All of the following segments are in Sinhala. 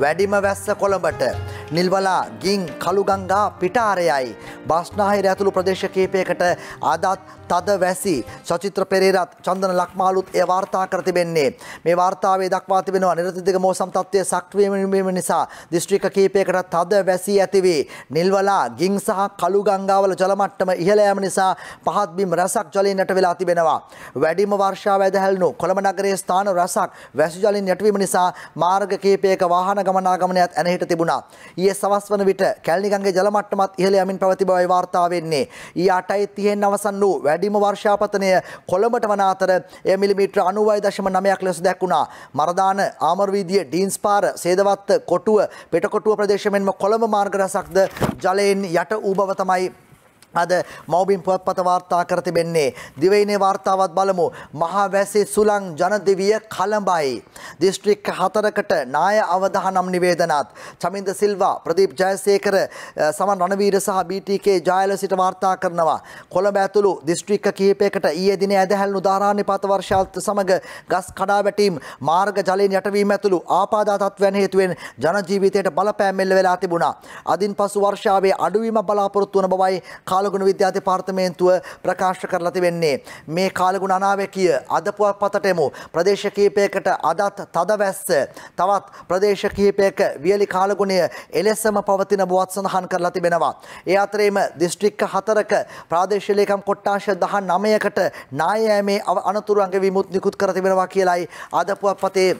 වැඩිම වැස්ස කොළඹට. නිල්වලා ගින් කළුගංගා පිටාරයයි. බස්නාහිර ඇතුළු ප්‍රදේශ කීපයකට අදත් තද වැසි සචිත්‍ර පෙරේරත් චන්දන ලක්මාලුත් ඒ වාර්තා කර තිබෙන්නේ. මේ වාර්තාවේ දක්වා තිබෙනවා නිරතිදිග මෝසම් තත්ත්වය සක්‍රියවීම නිසා දිස්ත්‍රික්ක කීපයකට තද වැසී ඇතිවේ. නිල්වලා ගින් සහ කළුගංගාවල ජලමට්ටම ඉහළ යාම නිසා පහත් බිම් රසක් ජලයෙන් යට වෙලා තිබෙනවා. වැඩිම වර්ෂාව ඇදහැල්නු කොළඹ නගරයේ ස්ථාන රසක් වැසි ජලයෙන් යටවීම නිසා මාර්ග කීපයක වාහන ගමනාගමනයත් ඇනහිට තිබුණා. ඊයේ සවස් වන විට කැලණිගංගේ ජල මට්ටමත් ඉහළ යමින් පැවති බවයි වාර්තා වෙන්නේ. ඊයේ 8:30න් අවසන් වූ වැඩිම වර්ෂාපතනය කොළඹට වන අතර එය මිලිමීටර 90.9ක් ලෙස දැක්ුණා. මරදාන ආමර වීදිය ඩීන්ස් පාර, සේදවත්ත, කොටුව, පෙටකොටුව ප්‍රදේශ මෙන්ම කොළඹ මාර්ග රසක්ද ජලයෙන් යට වූ බව තමයි අද මවබින් පුවත්පත වාර්තා කර තිබෙන්නේ දිවයිනේ වාර්තාවත් බලමු මහා වැසේ සුලං ජනදිවිය කලඹයි දිස්ත්‍රික් 4කට ණය අවදානම් නිවේදනත් චමින්ද සිල්වා ප්‍රදීප් ජයසේකර සමන් රණවීර සහ BTK ජයලසිට වාර්තා කරනවා කොළඹ ඇතුළු දිස්ත්‍රික් කිහිපයකට ඊයේ දින ඇදහැල්ලු ධාරාණේ පාත වර්ෂාත් සමග ගස් කඩා වැටීම් මාර්ග ජලයෙන් යටවීම ඇතුළු ආපදා තත්ත්වයන් හේතුවෙන් ජන ජීවිතයට බලපෑම් මෙල්ල වෙලා තිබුණා අදින් පසු වර්ෂාවේ අඩුවීම බලාපොරොත්තු වන බවයි කාලගුණ විද්‍යාති පාර්තමේන්තුව ප්‍රකාශ කරලා තිබෙන්නේ. මේ කාලගුණ අනාවැකිය අද පුවත්පතට එමු. ප්‍රදේශ කීපයකට අදත් තදවැස්ස තවත් ප්‍රදේශ කීපයක වියලි කාලගුණය එලෙසම පවතින බවත් සඳහන් කරලා තිබෙනවා. ඒ අතරේම දිස්ත්‍රික්ක හතරක ප්‍රාදේශීය ලේකම් කොට්ටාශ 19කට නායෑමේ අනතුරු අංග විමුත් නිකුත් කර තිබෙනවා කියලයි අද පුවත්පතේ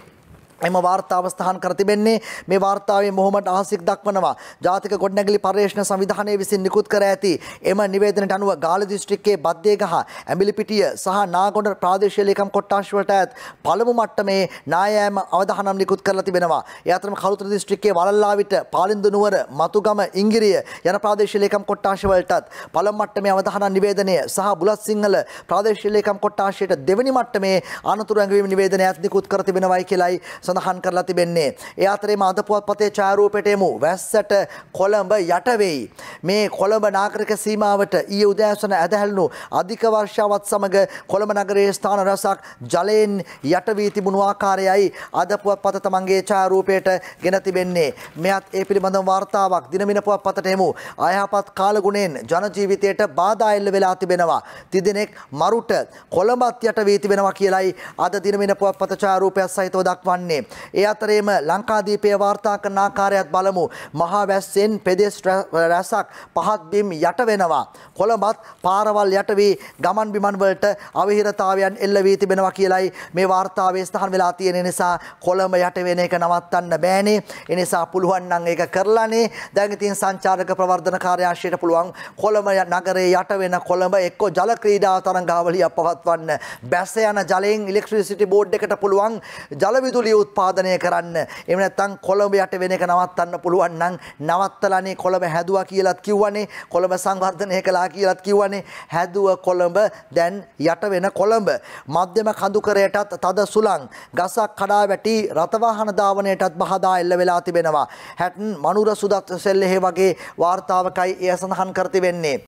එම වාර්තාව ස්ථාන කර තිබෙන්නේ මේ වාර්තාවේ මොහොමඩ් ආසික් දක්වනවා ජාතික ගොඩනැගිලි පර්යේෂණ සංවිධානය විසින් නිකුත් කර ඇති එම නිවේදනට අනුව ගාල්ල දිස්ත්‍රික්කයේ බද්දේගහ ඇඹිලිපිටිය සහ නාගොඩ ප්‍රාදේශීය ලේකම් කොට්ටාශ වලට ඈත් පළමු මට්ටමේ නායෑම අවධානම් නිකුත් කරලා තිබෙනවා ඒ අතරම කලුතර දිස්ත්‍රික්කයේ වලල්ලාවිට පාලින්දු නුවර මතුගම ඉංගිරිය යන ප්‍රාදේශීය ලේකම් කොට්ටාශ වලටත් පළමු මට්ටමේ අවධානම් නිවේදනය සහ බුලත් සිංහල ප්‍රාදේශීය ලේකම් කොට්ටාශයට දෙවැනි මට්ටමේ අනතුරු ඇඟවීම නිවේදනයත් නිකුත් කර තිබෙනවායි කියලායි සඳහන් කරලා තිබෙන්නේ. ඒ අතරේම අද පුවත්පතේ ඡායාරූපයට එමු. වැස්සට කොළඹ යට වෙයි. මේ කොළඹ නාගරික සීමාවට ඊයේ උදෑසන ඇදහැළුණු අධික වර්ෂාවත් සමග කොළඹ නගරයේ ස්ථාන රැසක් ජලයෙන් යට වී තිබුණු ආකාරයයි අද පුවත්පත තමන්ගේ ඡායාරූපයට ගෙන තිබෙන්නේ. මෙයත් ඒ පිළිබඳව වාර්තාවක් දිනමින පුවත්පතට එමු. අයහපත් කාලගුණයෙන් ජන ජීවිතයට බාධා එල්ල වෙලා තිබෙනවා. තිදෙනෙක් මරුට කොළඹත් යට වී තිබෙනවා කියලයි අද දිනමින පුවත්පත ඡායාරූපයක් සහිතව දක්වන්නේ. තිබෙන්නේ. ඒ අතරේම ලංකාදීපය වාර්තා කරන ආකාරයත් බලමු. මහා වැස්සෙන් පෙදෙස් රැසක් පහත් බිම් යට වෙනවා. කොළඹත් පාරවල් යට වී ගමන් බිමන් වලට අවහිරතාවයන් එල්ල වී තිබෙනවා කියලයි මේ වාර්තාවේ සඳහන් වෙලා තියෙන නිසා කොළඹ යට වෙන එක නවත්තන්න බෑනේ. ඒ නිසා පුළුවන් නම් ඒක කරලානේ. දැන් ඉතින් සංචාරක ප්‍රවර්ධන කාර්යාංශයට පුළුවන් කොළඹ නගරයේ යට වෙන කොළඹ එක්ක ජල ක්‍රීඩා තරඟාවලියක් පවත්වන්න. බැස යන ජලයෙන් ඉලෙක්ට්‍රිසිටි බෝඩ් එකට පුළුවන් ජල විදුලිය උත්පාදනය කරන්න එහෙම නැත්නම් කොළඹ යට වෙන එක නවත්තන්න පුළුවන් නම් නවත්තලානේ කොළඹ හැදුවා කියලාත් කිව්වනේ කොළඹ සංවර්ධනය කළා කියලාත් කිව්වනේ හැදුව කොළඹ දැන් යට වෙන කොළඹ මධ්‍යම කඳුකරයටත් තද සුළං ගසක් කඩා වැටි රථවාහන ධාවනයටත් බහදා එල්ල වෙලා තිබෙනවා හැටන් මනුර සුදත් සෙල්ලෙහි වගේ වාර්තාවකයි එය සඳහන් කර තිබෙන්නේ